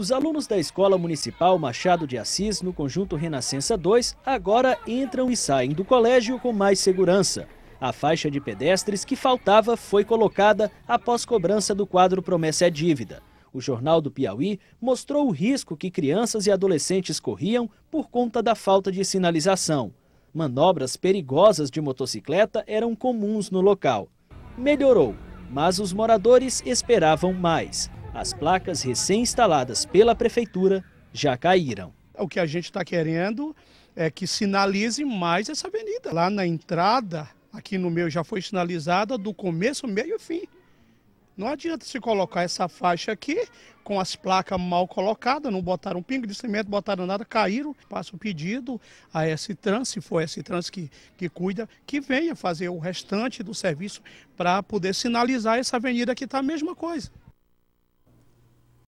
Os alunos da Escola Municipal Machado de Assis, no conjunto Renascença 2, agora entram e saem do colégio com mais segurança. A faixa de pedestres que faltava foi colocada após cobrança do quadro Promessa é Dívida. O Jornal do Piauí mostrou o risco que crianças e adolescentes corriam por conta da falta de sinalização. Manobras perigosas de motocicleta eram comuns no local. Melhorou, mas os moradores esperavam mais. As placas recém-instaladas pela prefeitura já caíram. O que a gente está querendo é que sinalize mais essa avenida. Lá na entrada, aqui no meu, já foi sinalizada do começo, meio e fim. Não adianta se colocar essa faixa aqui com as placas mal colocadas, não botaram um pingo de cimento, botaram nada, caíram. Passa o pedido a S-Trans, se for S-Trans que, que cuida, que venha fazer o restante do serviço para poder sinalizar essa avenida que está a mesma coisa.